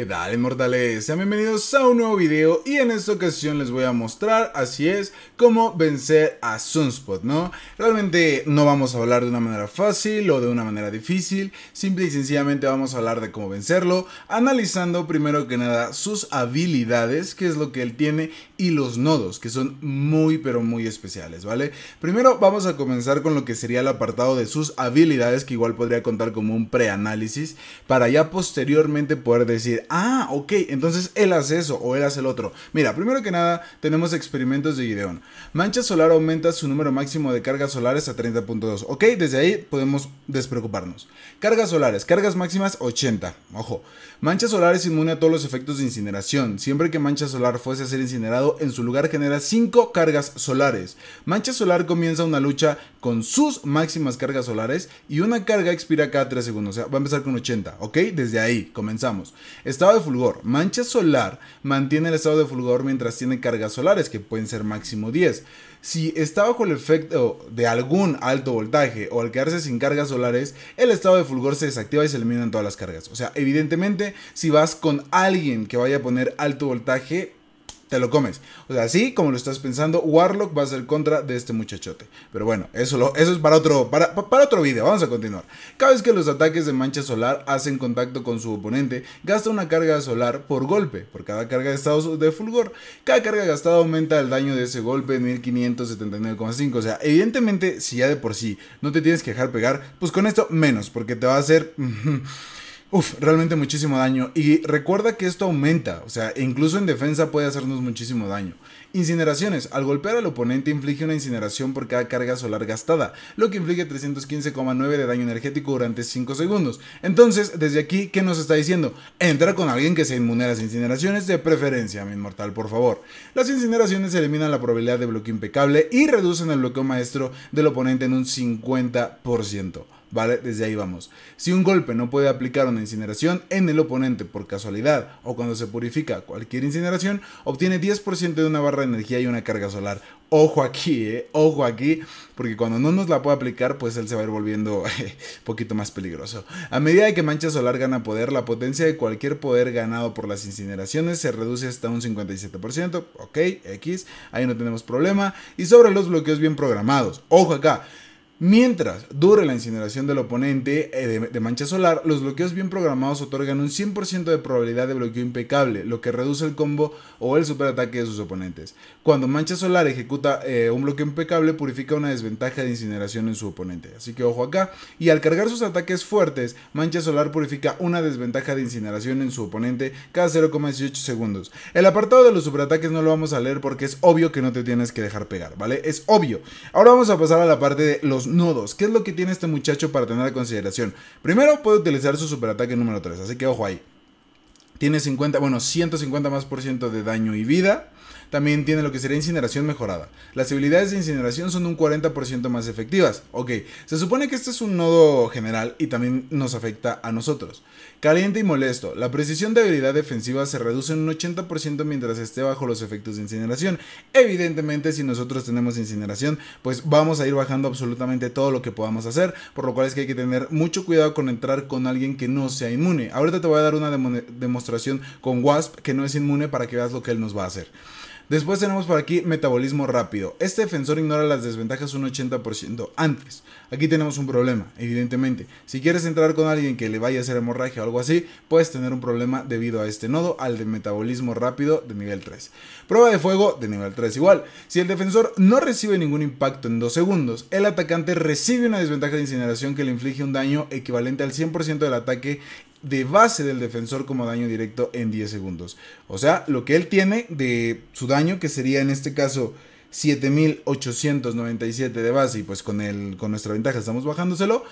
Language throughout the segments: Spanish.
¿Qué tal mortales? Sean bienvenidos a un nuevo video y en esta ocasión les voy a mostrar, así es, cómo vencer a Sunspot, ¿no? Realmente no vamos a hablar de una manera fácil o de una manera difícil, simple y sencillamente vamos a hablar de cómo vencerlo, analizando primero que nada sus habilidades, que es lo que él tiene y los nodos, que son muy pero muy especiales, ¿vale? Primero vamos a comenzar con lo que sería el apartado de sus habilidades, que igual podría contar como un preanálisis, para ya posteriormente poder decir, ah, ok, entonces él hace eso o él hace el otro. Mira, primero que nada, tenemos experimentos de Gideon. Mancha solar aumenta su número máximo de cargas solares a 30.2. Ok, desde ahí podemos despreocuparnos. Cargas solares, cargas máximas 80. Ojo. Mancha solar es inmune a todos los efectos de incineración. Siempre que mancha solar fuese a ser incinerado, en su lugar genera 5 cargas solares. Mancha solar comienza una lucha con sus máximas cargas solares y una carga expira cada 3 segundos. O sea, va a empezar con 80, ¿ok? Desde ahí, comenzamos. Estado de fulgor. Mancha solar mantiene el estado de fulgor mientras tiene cargas solares, que pueden ser máximo 10. Si está bajo el efecto de algún alto voltaje o al quedarse sin cargas solares, el estado de fulgor se desactiva y se eliminan todas las cargas. O sea, evidentemente, si vas con alguien que vaya a poner alto voltaje, te lo comes. O sea, así como lo estás pensando, Warlock va a ser contra de este muchachote. Pero bueno, eso, eso es para otro, para, para otro video. Vamos a continuar. Cada vez que los ataques de mancha solar hacen contacto con su oponente, gasta una carga solar por golpe, por cada carga de estado de fulgor. Cada carga gastada aumenta el daño de ese golpe en 1579,5. O sea, evidentemente, si ya de por sí no te tienes que dejar pegar, pues con esto menos, porque te va a hacer... Uf, realmente muchísimo daño. Y recuerda que esto aumenta, o sea, incluso en defensa puede hacernos muchísimo daño. Incineraciones. Al golpear al oponente inflige una incineración por cada carga solar gastada, lo que inflige 315,9 de daño energético durante 5 segundos. Entonces, desde aquí, ¿qué nos está diciendo? Entra con alguien que se inmune a las incineraciones, de preferencia, mi inmortal, por favor. Las incineraciones eliminan la probabilidad de bloqueo impecable y reducen el bloqueo maestro del oponente en un 50%. ¿vale? Desde ahí vamos. Si un golpe no puede aplicar una incineración en el oponente por casualidad o cuando se purifica cualquier incineración, obtiene 10% de una barra de energía y una carga solar. Ojo aquí, ¿eh? ojo aquí, porque cuando no nos la puede aplicar, pues él se va a ir volviendo un eh, poquito más peligroso. A medida que Mancha Solar gana poder, la potencia de cualquier poder ganado por las incineraciones se reduce hasta un 57%, ok, X, ahí no tenemos problema. Y sobre los bloqueos bien programados, ojo acá, Mientras dure la incineración del oponente eh, de, mancha solar, los bloqueos bien programados otorgan un 100% de probabilidad de bloqueo impecable, lo que reduce el combo o el superataque de sus oponentes. Cuando mancha solar ejecuta eh, un bloqueo impecable, purifica una desventaja de incineración en su oponente. Así que ojo acá. Y al cargar sus ataques fuertes, mancha solar purifica una desventaja de incineración en su oponente cada 0,18 segundos. El apartado de los superataques no lo vamos a leer porque es obvio que no te tienes que dejar pegar, ¿vale? Es obvio. Ahora vamos a pasar a la parte de los Nodos, ¿Qué es lo que tiene este muchacho para tener En consideración? Primero puede utilizar su superataque número 3, así que ojo ahí. Tiene 50, bueno, 150 más por ciento de daño y vida. También tiene lo que sería incineración mejorada. Las habilidades de incineración son un 40% más efectivas. Ok, se supone que este es un nodo general y también nos afecta a nosotros. Caliente y molesto. La precisión de habilidad defensiva se reduce en un 80% mientras esté bajo los efectos de incineración. Evidentemente, si nosotros tenemos incineración, pues vamos a ir bajando absolutamente todo lo que podamos hacer, por lo cual es que hay que tener mucho cuidado con entrar con alguien que no sea inmune. Ahorita te voy a dar una demostración con Wasp que no es inmune para que veas lo que él nos va a hacer. Después tenemos por aquí metabolismo rápido. Este defensor ignora las desventajas un 80% antes. Aquí tenemos un problema, evidentemente. Si quieres entrar con alguien que le vaya a hacer hemorragia o algo así, puedes tener un problema debido a este nodo, al de metabolismo rápido de nivel 3. Prueba de fuego de nivel 3 igual. Si el defensor no recibe ningún impacto en 2 segundos, el atacante recibe una desventaja de incineración que le inflige un daño equivalente al 100% del ataque de base del defensor como daño directo en 10 segundos. O sea, lo que él tiene de su daño, que sería en este caso 7897 de base, y pues con, el, con nuestra ventaja estamos bajándoselo,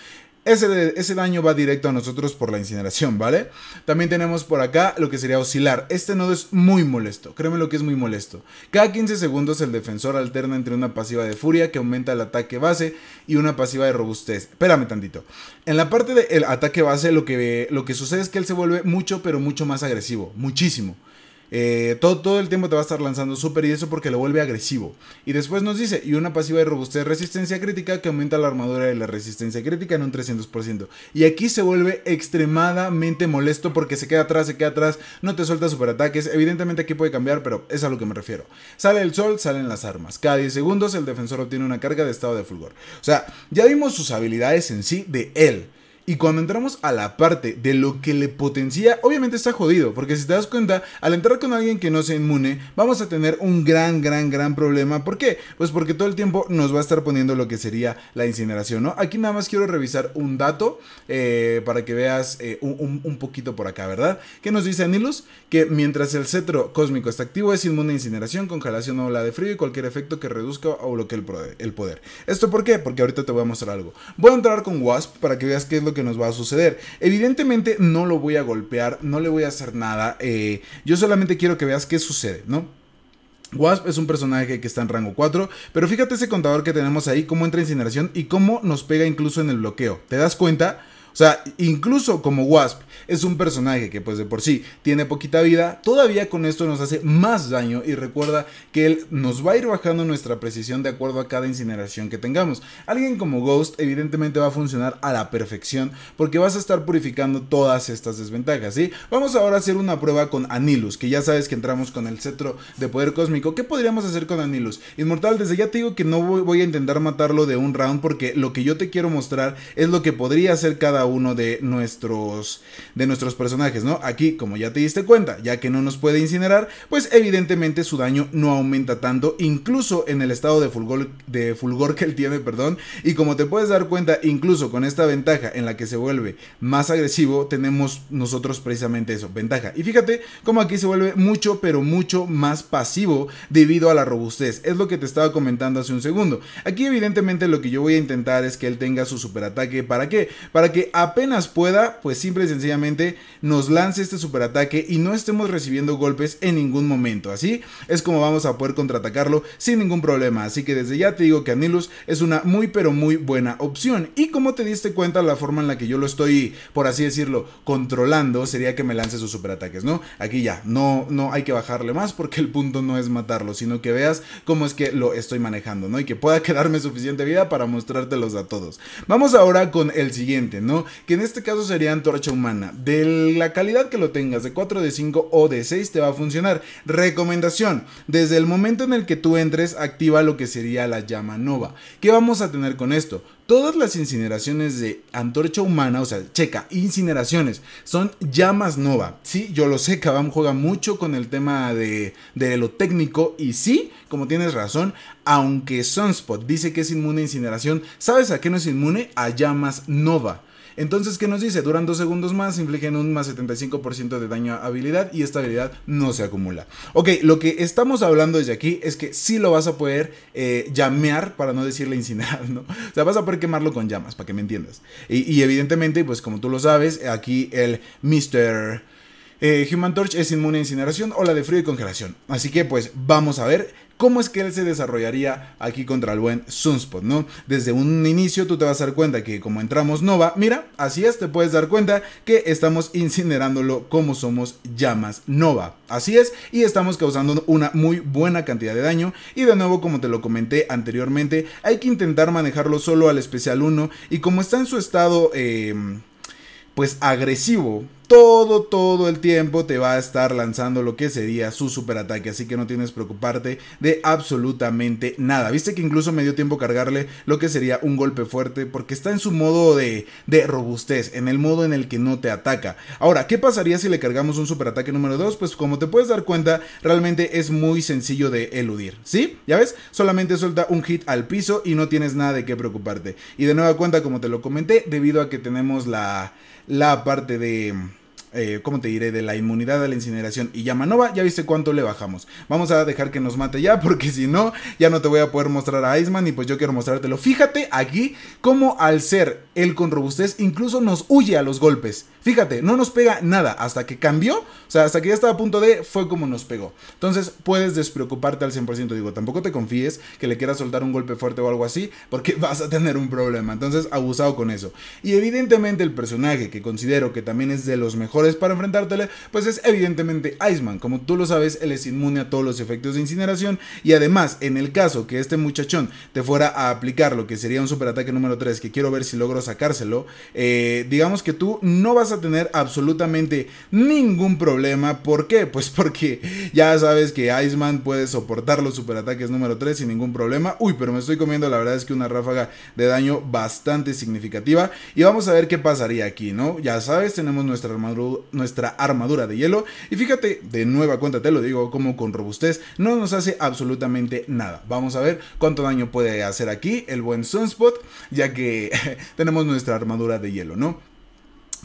ese, daño va directo a nosotros por la incineración, ¿vale? También tenemos por acá lo que sería oscilar. Este nodo es muy molesto, créeme lo que es muy molesto. Cada 15 segundos el defensor alterna entre una pasiva de furia que aumenta el ataque base y una pasiva de robustez. Espérame tantito. En la parte del ataque base lo que, lo que sucede es que él se vuelve mucho, pero mucho más agresivo. Muchísimo. Eh, todo, todo el tiempo te va a estar lanzando super y eso porque lo vuelve agresivo. Y después nos dice, y una pasiva de robustez resistencia crítica que aumenta la armadura de la resistencia crítica en un 300%. Y aquí se vuelve extremadamente molesto porque se queda atrás, se queda atrás, no te suelta superataques. Evidentemente aquí puede cambiar, pero es a lo que me refiero. Sale el sol, salen las armas. Cada 10 segundos el defensor obtiene una carga de estado de fulgor. O sea, ya vimos sus habilidades en sí de él. Y cuando entramos a la parte de lo que le potencia, obviamente está jodido, porque si te das cuenta, al entrar con alguien que no Se inmune, vamos a tener un gran, gran, gran problema. ¿Por qué? Pues porque todo el tiempo nos va a estar poniendo lo que sería la incineración, ¿no? Aquí nada más quiero revisar un dato eh, para que veas eh, un, poquito por acá, ¿verdad? Que nos dice Anilus que mientras el cetro cósmico está activo, es inmune a incineración, congelación o ola de frío y cualquier efecto que reduzca o bloquee el poder. ¿Esto por qué? Porque ahorita te voy a mostrar algo. Voy a entrar con Wasp para que veas qué es lo que que nos va a suceder. Evidentemente no lo voy a golpear, no le voy a hacer nada. Eh, yo solamente quiero que veas qué sucede, ¿no? Wasp es un personaje que está en rango 4, pero fíjate ese contador que tenemos ahí, cómo entra incineración y cómo nos pega incluso en el bloqueo. ¿Te das cuenta? O sea, incluso como Wasp es un personaje que pues de por sí tiene poquita vida, todavía con esto nos hace más daño y recuerda que él nos va a ir bajando nuestra precisión de acuerdo a cada incineración que tengamos. Alguien como Ghost evidentemente va a funcionar a la perfección porque vas a estar purificando todas estas desventajas, ¿sí? Vamos ahora a hacer una prueba con Anilus, que ya sabes que entramos con el cetro de poder cósmico. ¿Qué podríamos hacer con Anilus? Inmortal, desde ya te digo que no voy a intentar matarlo de un round porque lo que yo te quiero mostrar es lo que podría hacer cada uno de nuestros, de nuestros personajes, ¿no? Aquí, como ya te diste cuenta, ya que no nos puede incinerar, pues evidentemente su daño no aumenta tanto, incluso en el estado de fulgor, de fulgor que él tiene, perdón, y como te puedes dar cuenta, incluso con esta ventaja en la que se vuelve más agresivo, tenemos nosotros precisamente eso, ventaja. Y fíjate cómo aquí se vuelve mucho, pero mucho más pasivo debido a la robustez, es lo que te estaba comentando hace un segundo. Aquí evidentemente lo que yo voy a intentar es que él tenga su superataque, ¿para qué? Para que apenas pueda, pues simple y sencillamente nos lance este superataque y no estemos recibiendo golpes en ningún momento. Así es como vamos a poder contraatacarlo sin ningún problema. Así que desde ya te digo que Anilus es una muy pero muy buena opción. Y como te diste cuenta, la forma en la que yo lo estoy, por así decirlo, controlando sería que me lance sus superataques, ¿no? Aquí ya, no, no hay que bajarle más porque el punto no es matarlo, sino que veas cómo es que lo estoy manejando, ¿no? Y que pueda quedarme suficiente vida para mostrártelos a todos. Vamos ahora con el siguiente, ¿no? que en este caso sería antorcha humana. De la calidad que lo tengas, de 4, de 5 o de 6 te va a funcionar. Recomendación, desde el momento en el que tú entres, activa lo que sería la llama nova. ¿Qué vamos a tener con esto? Todas las incineraciones de antorcha humana, o sea, checa, incineraciones, son llamas nova. Sí, yo lo sé, Kabam juega mucho con el tema de, de lo técnico y sí, como tienes razón, aunque Sunspot dice que es inmune a incineración, ¿sabes a qué no es inmune? A llamas nova. Entonces, ¿qué nos dice? Duran dos segundos más, infligen un más 75% de daño a habilidad y esta habilidad no se acumula. Ok, lo que estamos hablando desde aquí es que sí lo vas a poder eh, llamear, para no decirle incinerar, ¿no? O sea, vas a poder quemarlo con llamas, para que me entiendas. Y, evidentemente, pues como tú lo sabes, aquí el Mr. Eh, Human Torch es inmune a incineración, o la de frío y congelación. Así que pues vamos a ver cómo es que él se desarrollaría aquí contra el buen Sunspot, ¿no? Desde un inicio tú te vas a dar cuenta que como entramos Nova, mira, así es, te puedes dar cuenta que estamos incinerándolo como somos llamas Nova. Así es, y estamos causando una muy buena cantidad de daño. Y de nuevo, como te lo comenté anteriormente, hay que intentar manejarlo solo al especial 1. Y como está en su estado, em, pues agresivo, todo, todo el tiempo te va a estar lanzando lo que sería su superataque. Así que no tienes que preocuparte de absolutamente nada. Viste que incluso me dio tiempo cargarle lo que sería un golpe fuerte porque está en su modo de, robustez, en el modo en el que no te ataca. Ahora, ¿qué pasaría si le cargamos un superataque número 2? Pues como te puedes dar cuenta, realmente es muy sencillo de eludir. ¿Sí? ¿Ya ves? Solamente suelta un hit al piso y no tienes nada de qué preocuparte. Y de nueva cuenta, como te lo comenté, debido a que tenemos la, la parte de eh, ¿cómo te diré?, de la inmunidad a la incineración y Yamanova, ya viste cuánto le bajamos. Vamos a dejar que nos mate ya, porque si no, ya no te voy a poder mostrar a Iceman y pues yo quiero mostrártelo. Fíjate aquí cómo al ser él con robustez incluso nos huye a los golpes. Fíjate, no nos pega nada hasta que cambió, o sea, hasta que ya estaba a punto de, fue como nos pegó. Entonces puedes despreocuparte al 100%, digo, tampoco te confíes que le quieras soltar un golpe fuerte o algo así, porque vas a tener un problema. Entonces, abusado con eso. Y evidentemente el personaje que considero que también es de los mejores para enfrentártele, pues es evidentemente Iceman. Como tú lo sabes, él es inmune a todos los efectos de incineración y además, en el caso que este muchachón te fuera a aplicar lo que sería un superataque número 3, que quiero ver si logro sacárselo, eh, digamos que tú no vas a tener absolutamente ningún problema. ¿Por qué? Pues porque ya sabes que Iceman puede soportar los superataques número 3 sin ningún problema. Uy, pero me estoy comiendo, la verdad es que una ráfaga de daño bastante significativa. Y vamos a ver qué pasaría aquí, ¿no? Ya sabes, tenemos nuestra armadura, nuestra armadura de hielo. Y fíjate, de nueva cuenta te lo digo, como con robustez, no nos hace absolutamente nada. Vamos a ver cuánto daño puede hacer aquí el buen Sunspot, ya que tenemos nuestra armadura de hielo, ¿no?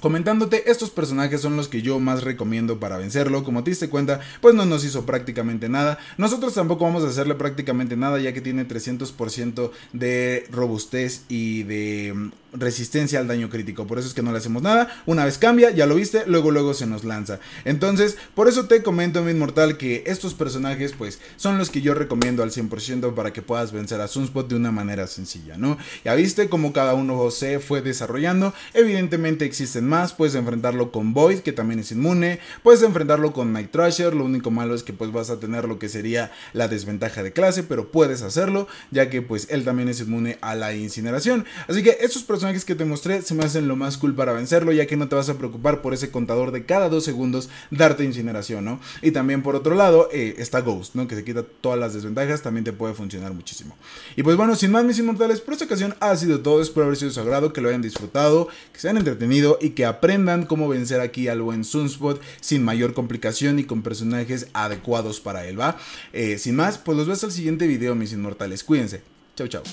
Comentándote, estos personajes son los que yo más recomiendo para vencerlo, como te diste cuenta, pues no nos hizo prácticamente nada. Nosotros tampoco vamos a hacerle prácticamente nada ya que tiene 300% de robustez y de mm, resistencia al daño crítico. Por eso es que no le hacemos nada. Una vez cambia, ya lo viste, luego luego se nos lanza. Entonces, por eso te comento, mi inmortal, que estos personajes pues son los que yo recomiendo al 100% para que puedas vencer a Sunspot de una manera sencilla, ¿no? Ya viste cómo cada uno se fue desarrollando. Evidentemente existen más, puedes enfrentarlo con Void, que también es inmune, puedes enfrentarlo con Night Thrasher, lo único malo es que pues vas a tener lo que sería la desventaja de clase, pero puedes hacerlo, ya que pues él también es inmune a la incineración. Así que estos personajes que te mostré se me hacen lo más cool para vencerlo, ya que no te vas a preocupar por ese contador de cada dos segundos darte incineración, ¿no? Y también por otro lado eh, está Ghost, ¿no? Que se quita todas las desventajas, también te puede funcionar muchísimo. Y pues bueno, sin más mis inmortales, por esta ocasión ha sido todo, espero haber sido de su que lo hayan disfrutado, que se hayan entretenido y que aprendan cómo vencer aquí al buen Sunspot sin mayor complicación y con personajes adecuados para él, ¿va? Eh, sin más, pues los veo hasta el siguiente video, mis inmortales, cuídense, Chau chao.